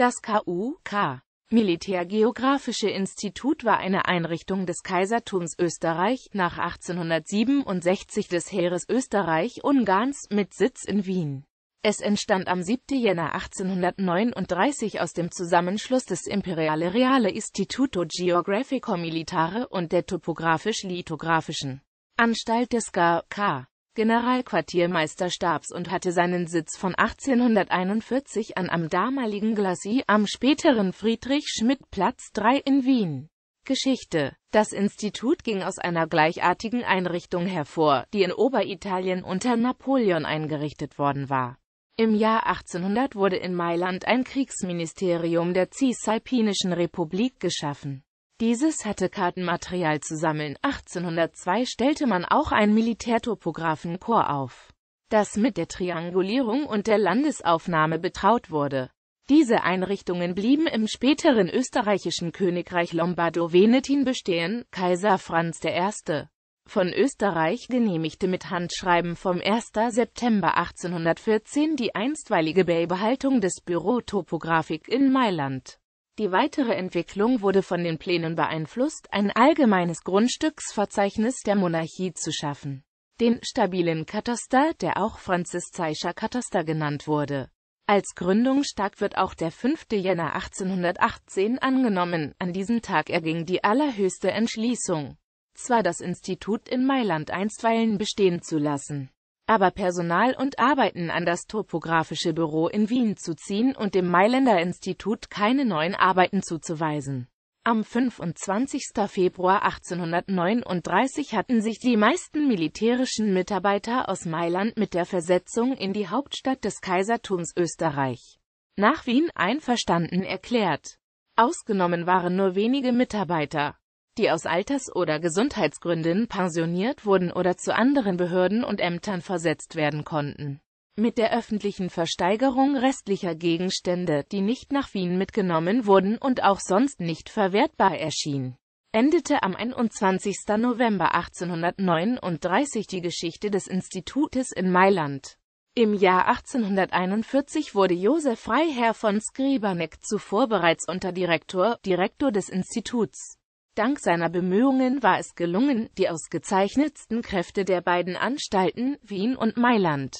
Das KUK Militärgeografische Institut war eine Einrichtung des Kaisertums Österreich nach 1867 des Heeres Österreich-Ungarns mit Sitz in Wien. Es entstand am 7. Jänner 1839 aus dem Zusammenschluss des Imperiale Reale Istituto Geografico Militare und der Topografisch-Lithografischen Anstalt des KK. Generalquartiermeisterstabs und hatte seinen Sitz von 1841 an am damaligen Glacis, am späteren Friedrich-Schmidt-Platz 3 in Wien. Geschichte Das Institut ging aus einer gleichartigen Einrichtung hervor, die in Oberitalien unter Napoleon eingerichtet worden war. Im Jahr 1800 wurde in Mailand ein Kriegsministerium der Cisalpinischen Republik geschaffen dieses hatte Kartenmaterial zu sammeln. 1802 stellte man auch einen Militärtopographenkorps auf, das mit der Triangulierung und der Landesaufnahme betraut wurde. Diese Einrichtungen blieben im späteren österreichischen Königreich Lombardo-Venetin bestehen. Kaiser Franz I. von Österreich genehmigte mit Handschreiben vom 1. September 1814 die einstweilige Beibehaltung des Büro Topographik in Mailand. Die weitere Entwicklung wurde von den Plänen beeinflusst, ein allgemeines Grundstücksverzeichnis der Monarchie zu schaffen. Den stabilen Kataster, der auch Franziszeischer Kataster genannt wurde. Als Gründungstag wird auch der 5. Jänner 1818 angenommen, an diesem Tag erging die allerhöchste Entschließung, zwar das Institut in Mailand einstweilen bestehen zu lassen aber Personal und Arbeiten an das topografische Büro in Wien zu ziehen und dem Mailänder Institut keine neuen Arbeiten zuzuweisen. Am 25. Februar 1839 hatten sich die meisten militärischen Mitarbeiter aus Mailand mit der Versetzung in die Hauptstadt des Kaisertums Österreich nach Wien einverstanden erklärt. Ausgenommen waren nur wenige Mitarbeiter die aus Alters- oder Gesundheitsgründen pensioniert wurden oder zu anderen Behörden und Ämtern versetzt werden konnten. Mit der öffentlichen Versteigerung restlicher Gegenstände, die nicht nach Wien mitgenommen wurden und auch sonst nicht verwertbar erschien, endete am 21. November 1839 die Geschichte des Institutes in Mailand. Im Jahr 1841 wurde Josef Freiherr von Skribanek zuvor bereits Unterdirektor, Direktor des Instituts. Dank seiner Bemühungen war es gelungen, die ausgezeichnetsten Kräfte der beiden Anstalten, Wien und Mailand,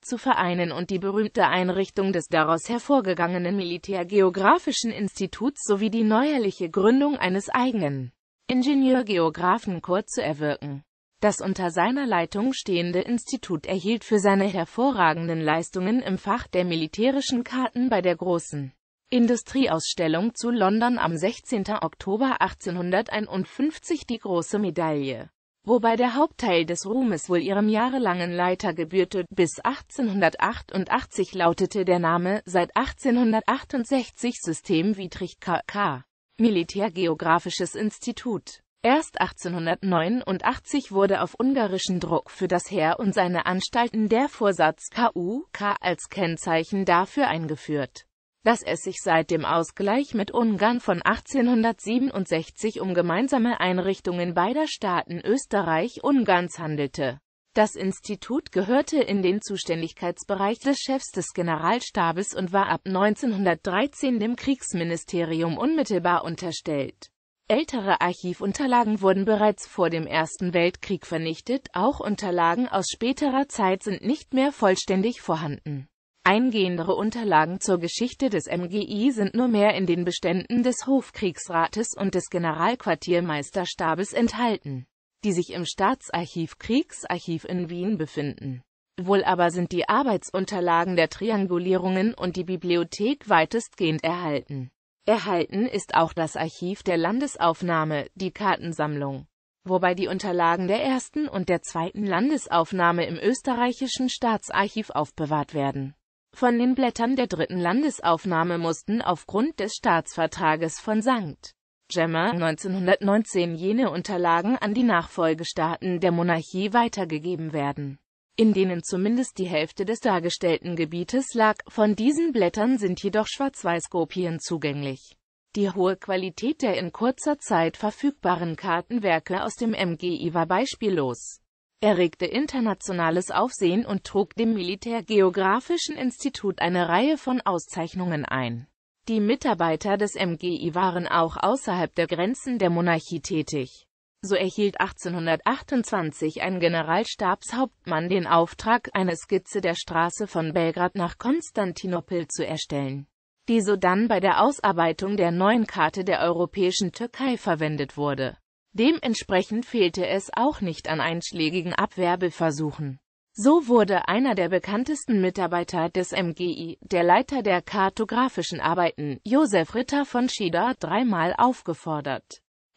zu vereinen und die berühmte Einrichtung des daraus hervorgegangenen Militärgeografischen Instituts sowie die neuerliche Gründung eines eigenen Ingenieurgeographenkorps zu erwirken. Das unter seiner Leitung stehende Institut erhielt für seine hervorragenden Leistungen im Fach der militärischen Karten bei der großen Industrieausstellung zu London am 16. Oktober 1851 die Große Medaille, wobei der Hauptteil des Ruhmes wohl ihrem jahrelangen Leiter gebührte. Bis 1888 lautete der Name, seit 1868 systemwidrig KK, Militärgeografisches Institut. Erst 1889 wurde auf ungarischen Druck für das Heer und seine Anstalten der Vorsatz KUK als Kennzeichen dafür eingeführt dass es sich seit dem Ausgleich mit Ungarn von 1867 um gemeinsame Einrichtungen beider Staaten Österreich-Ungarns handelte. Das Institut gehörte in den Zuständigkeitsbereich des Chefs des Generalstabes und war ab 1913 dem Kriegsministerium unmittelbar unterstellt. Ältere Archivunterlagen wurden bereits vor dem Ersten Weltkrieg vernichtet, auch Unterlagen aus späterer Zeit sind nicht mehr vollständig vorhanden. Eingehendere Unterlagen zur Geschichte des MGI sind nur mehr in den Beständen des Hofkriegsrates und des Generalquartiermeisterstabes enthalten, die sich im Staatsarchiv Kriegsarchiv in Wien befinden. Wohl aber sind die Arbeitsunterlagen der Triangulierungen und die Bibliothek weitestgehend erhalten. Erhalten ist auch das Archiv der Landesaufnahme, die Kartensammlung, wobei die Unterlagen der ersten und der zweiten Landesaufnahme im österreichischen Staatsarchiv aufbewahrt werden von den Blättern der dritten Landesaufnahme mussten aufgrund des Staatsvertrages von St. Gemma 1919 jene Unterlagen an die Nachfolgestaaten der Monarchie weitergegeben werden, in denen zumindest die Hälfte des dargestellten Gebietes lag, von diesen Blättern sind jedoch Schwarz-Weiß-Kopien zugänglich. Die hohe Qualität der in kurzer Zeit verfügbaren Kartenwerke aus dem MGI war beispiellos erregte internationales Aufsehen und trug dem Militärgeografischen Institut eine Reihe von Auszeichnungen ein. Die Mitarbeiter des MGI waren auch außerhalb der Grenzen der Monarchie tätig. So erhielt 1828 ein Generalstabshauptmann den Auftrag, eine Skizze der Straße von Belgrad nach Konstantinopel zu erstellen, die so dann bei der Ausarbeitung der neuen Karte der europäischen Türkei verwendet wurde Dementsprechend fehlte es auch nicht an einschlägigen Abwerbeversuchen. So wurde einer der bekanntesten Mitarbeiter des MGI, der Leiter der kartografischen Arbeiten, Josef Ritter von Schieder, dreimal aufgefordert,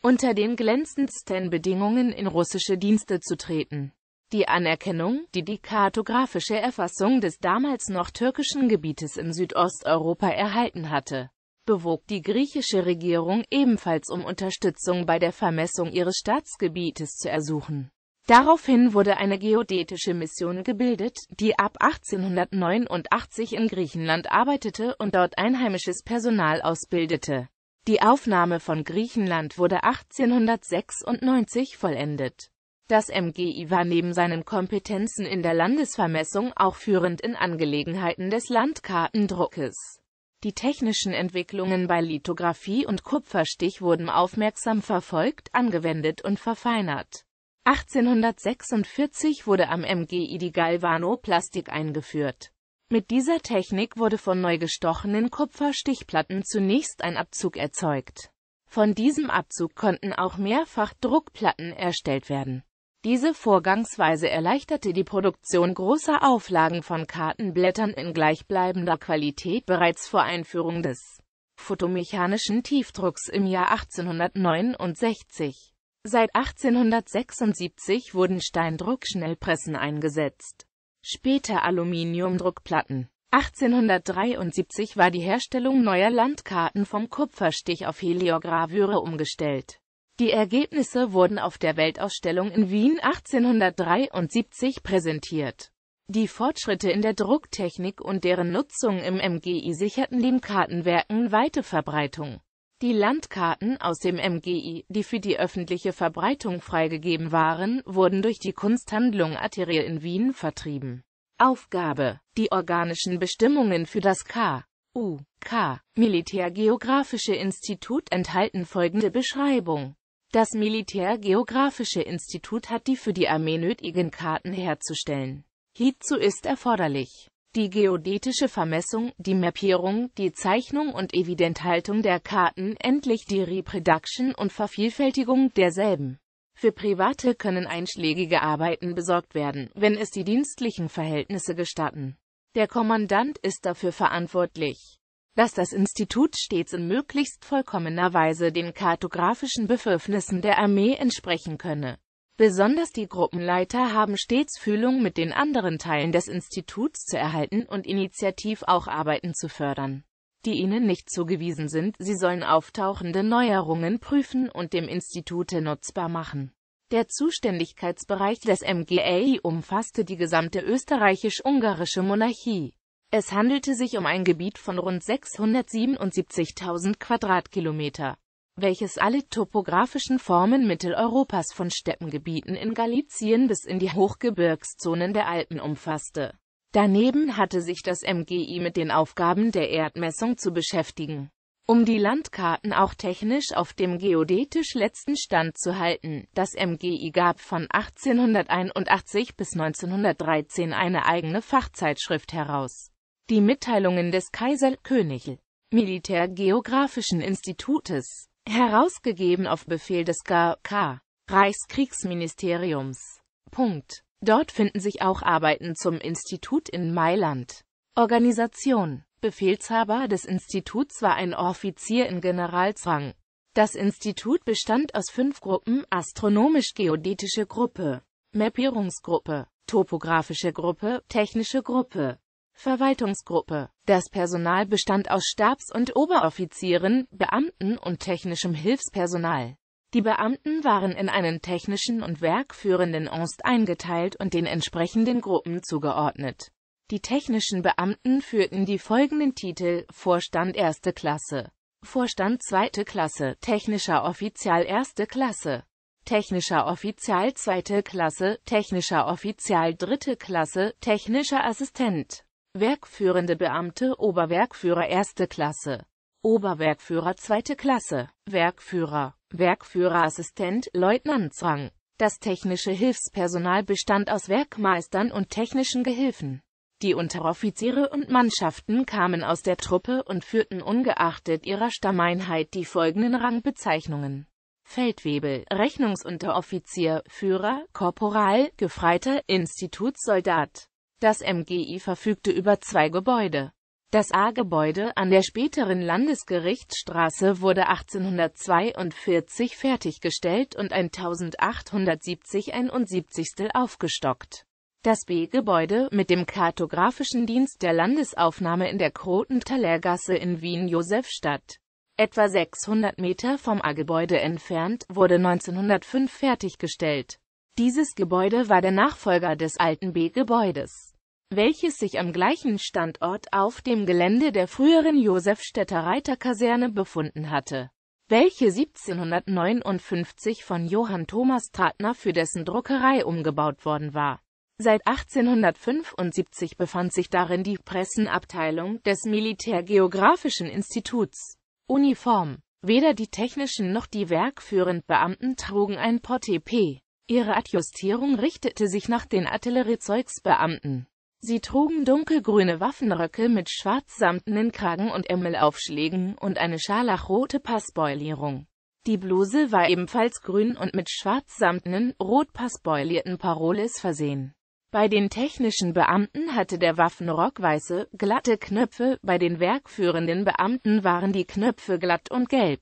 unter den glänzendsten Bedingungen in russische Dienste zu treten. Die Anerkennung, die die kartografische Erfassung des damals noch türkischen Gebietes in Südosteuropa erhalten hatte, bewog die griechische Regierung ebenfalls um Unterstützung bei der Vermessung ihres Staatsgebietes zu ersuchen. Daraufhin wurde eine geodätische Mission gebildet, die ab 1889 in Griechenland arbeitete und dort einheimisches Personal ausbildete. Die Aufnahme von Griechenland wurde 1896 vollendet. Das MGI war neben seinen Kompetenzen in der Landesvermessung auch führend in Angelegenheiten des Landkartendruckes. Die technischen Entwicklungen bei Lithografie und Kupferstich wurden aufmerksam verfolgt, angewendet und verfeinert. 1846 wurde am MGI die Galvanoplastik eingeführt. Mit dieser Technik wurde von neu gestochenen Kupferstichplatten zunächst ein Abzug erzeugt. Von diesem Abzug konnten auch mehrfach Druckplatten erstellt werden diese Vorgangsweise erleichterte die Produktion großer Auflagen von Kartenblättern in gleichbleibender Qualität bereits vor Einführung des photomechanischen Tiefdrucks im Jahr 1869. Seit 1876 wurden Steindruckschnellpressen eingesetzt, später Aluminiumdruckplatten. 1873 war die Herstellung neuer Landkarten vom Kupferstich auf Heliogravüre umgestellt die Ergebnisse wurden auf der Weltausstellung in Wien 1873 präsentiert. Die Fortschritte in der Drucktechnik und deren Nutzung im MGI sicherten dem Kartenwerken weite Verbreitung. Die Landkarten aus dem MGI, die für die öffentliche Verbreitung freigegeben waren, wurden durch die Kunsthandlung Atelier in Wien vertrieben. Aufgabe. Die organischen Bestimmungen für das K. U. K. Militärgeographische Institut enthalten folgende Beschreibung. Das Militärgeografische Institut hat die für die Armee nötigen Karten herzustellen. Hierzu ist erforderlich die geodätische Vermessung, die Mappierung, die Zeichnung und Evidenthaltung der Karten, endlich die Reproduction und Vervielfältigung derselben. Für Private können einschlägige Arbeiten besorgt werden, wenn es die dienstlichen Verhältnisse gestatten. Der Kommandant ist dafür verantwortlich dass das Institut stets in möglichst vollkommener Weise den kartografischen Bedürfnissen der Armee entsprechen könne. Besonders die Gruppenleiter haben stets Fühlung mit den anderen Teilen des Instituts zu erhalten und initiativ auch Arbeiten zu fördern, die ihnen nicht zugewiesen sind. Sie sollen auftauchende Neuerungen prüfen und dem Institute nutzbar machen. Der Zuständigkeitsbereich des MGA umfasste die gesamte österreichisch-ungarische Monarchie. Es handelte sich um ein Gebiet von rund 677.000 Quadratkilometer, welches alle topografischen Formen Mitteleuropas von Steppengebieten in Galizien bis in die Hochgebirgszonen der Alpen umfasste. Daneben hatte sich das MGI mit den Aufgaben der Erdmessung zu beschäftigen, um die Landkarten auch technisch auf dem geodätisch letzten Stand zu halten. Das MGI gab von 1881 bis 1913 eine eigene Fachzeitschrift heraus die Mitteilungen des Kaiser König Militärgeographischen Institutes, herausgegeben auf Befehl des KK Reichskriegsministeriums. Punkt. Dort finden sich auch Arbeiten zum Institut in Mailand. Organisation Befehlshaber des Instituts war ein Offizier in Generalsrang. Das Institut bestand aus fünf Gruppen, astronomisch-geodätische Gruppe, Mappierungsgruppe, topografische Gruppe, technische Gruppe, Verwaltungsgruppe. Das Personal bestand aus Stabs- und Oberoffizieren, Beamten und technischem Hilfspersonal. Die Beamten waren in einen technischen und werkführenden Ost eingeteilt und den entsprechenden Gruppen zugeordnet. Die technischen Beamten führten die folgenden Titel Vorstand 1. Klasse, Vorstand 2. Klasse, Technischer Offizial 1. Klasse, Technischer Offizial 2. Klasse, Technischer Offizial 3. Klasse, Technischer Assistent, Werkführende Beamte, Oberwerkführer 1. Klasse, Oberwerkführer 2. Klasse, Werkführer, Werkführerassistent, Leutnantsrang. Das technische Hilfspersonal bestand aus Werkmeistern und technischen Gehilfen. Die Unteroffiziere und Mannschaften kamen aus der Truppe und führten ungeachtet ihrer Stammeinheit die folgenden Rangbezeichnungen. Feldwebel, Rechnungsunteroffizier, Führer, Korporal, Gefreiter, Institutssoldat. Das MGI verfügte über zwei Gebäude. Das A-Gebäude an der späteren Landesgerichtsstraße wurde 1842 fertiggestellt und 1870-71 aufgestockt. Das B-Gebäude mit dem kartografischen Dienst der Landesaufnahme in der Krotenthalergasse in Wien-Josefstadt. Etwa 600 Meter vom A-Gebäude entfernt wurde 1905 fertiggestellt. Dieses Gebäude war der Nachfolger des alten B-Gebäudes welches sich am gleichen Standort auf dem Gelände der früheren Josefstädter Reiterkaserne befunden hatte, welche 1759 von Johann Thomas Tratner für dessen Druckerei umgebaut worden war. Seit 1875 befand sich darin die Pressenabteilung des Militärgeographischen Instituts. Uniform. Weder die technischen noch die werkführend Beamten trugen ein Portepee. Ihre Adjustierung richtete sich nach den Artilleriezeugsbeamten. Sie trugen dunkelgrüne Waffenröcke mit schwarzsamtenen Kragen und Ärmelaufschlägen und eine scharlachrote Passbeulierung. Die Bluse war ebenfalls grün und mit schwarzsamtenen, rot Paroles versehen. Bei den technischen Beamten hatte der Waffenrock weiße, glatte Knöpfe, bei den werkführenden Beamten waren die Knöpfe glatt und gelb.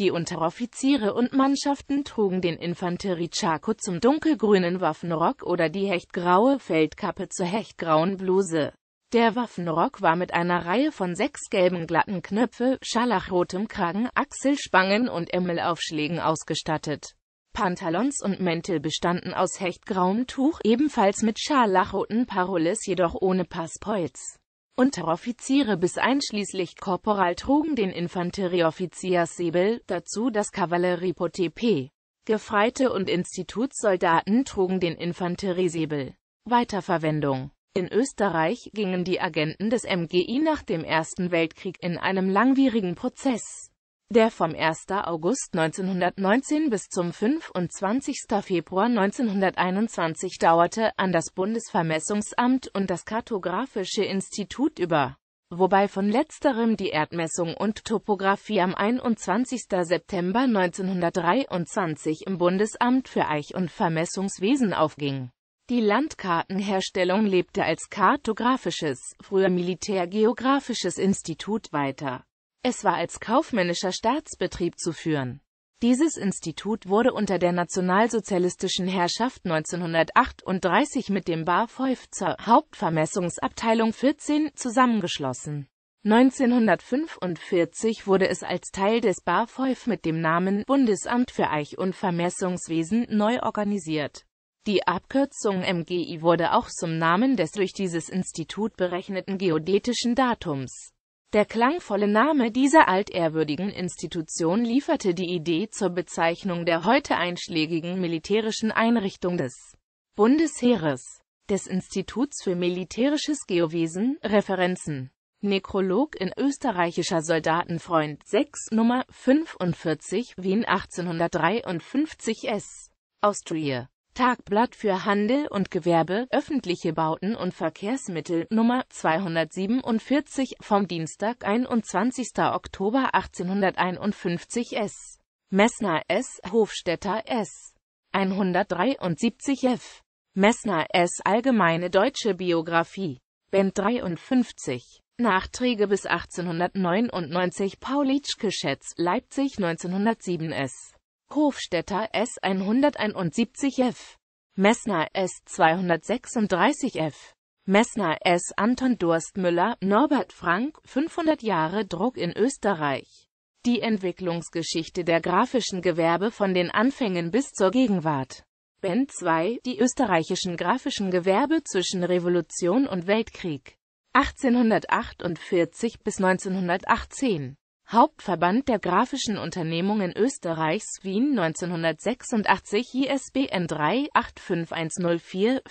Die Unteroffiziere und Mannschaften trugen den Infanteriechako zum dunkelgrünen Waffenrock oder die hechtgraue Feldkappe zur hechtgrauen Bluse. Der Waffenrock war mit einer Reihe von sechs gelben glatten Knöpfe, scharlachrotem Kragen, Achselspangen und Emmelaufschlägen ausgestattet. Pantalons und Mäntel bestanden aus hechtgrauem Tuch, ebenfalls mit scharlachroten Paroles, jedoch ohne Passpolz. Unteroffiziere bis einschließlich Korporal trugen den Infanterieoffizierssäbel, dazu das Kavallerie Kavallerieportepee. Gefreite und Institutssoldaten trugen den Infanteriesäbel. Weiterverwendung In Österreich gingen die Agenten des MGI nach dem Ersten Weltkrieg in einem langwierigen Prozess der vom 1. August 1919 bis zum 25. Februar 1921 dauerte, an das Bundesvermessungsamt und das Kartografische Institut über, wobei von letzterem die Erdmessung und Topographie am 21. September 1923 im Bundesamt für Eich- und Vermessungswesen aufging. Die Landkartenherstellung lebte als kartografisches, früher militärgeografisches Institut weiter. Es war als kaufmännischer Staatsbetrieb zu führen. Dieses Institut wurde unter der nationalsozialistischen Herrschaft 1938 mit dem BAföG zur Hauptvermessungsabteilung 14 zusammengeschlossen. 1945 wurde es als Teil des BAföG mit dem Namen Bundesamt für Eich- und Vermessungswesen neu organisiert. Die Abkürzung MGI wurde auch zum Namen des durch dieses Institut berechneten geodätischen Datums der klangvolle Name dieser altehrwürdigen Institution lieferte die Idee zur Bezeichnung der heute einschlägigen militärischen Einrichtung des Bundesheeres, des Instituts für militärisches Geowesen, Referenzen Nekrolog in österreichischer Soldatenfreund 6 Nummer 45 Wien 1853 S. Austria Tagblatt für Handel und Gewerbe, öffentliche Bauten und Verkehrsmittel Nummer 247 vom Dienstag, 21. Oktober 1851 S. Messner S. Hofstetter S. 173 F. Messner S. Allgemeine deutsche Biografie. Band 53. Nachträge bis 1899 Paulitschke Schätz, Leipzig 1907 S. Hofstetter S171F, Messner S236F. Messner S. Anton Durstmüller, Norbert Frank, 500 Jahre Druck in Österreich. Die Entwicklungsgeschichte der grafischen Gewerbe von den Anfängen bis zur Gegenwart. Band 2 Die österreichischen grafischen Gewerbe zwischen Revolution und Weltkrieg. 1848 bis 1918. Hauptverband der Grafischen Unternehmungen Österreichs Wien 1986 ISBN 3 85104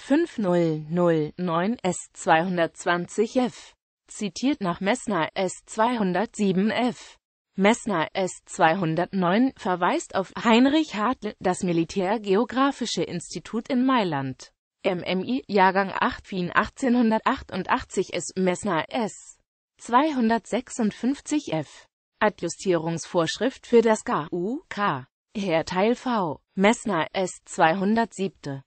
S220F. Zitiert nach Messner S207F. Messner S209 verweist auf Heinrich Hartl, das Militärgeographische Institut in Mailand. MMI, Jahrgang 8 Wien 1888 S. Messner S. 256 F. Adjustierungsvorschrift für das KUK. Herr Teil V. Messner S. 207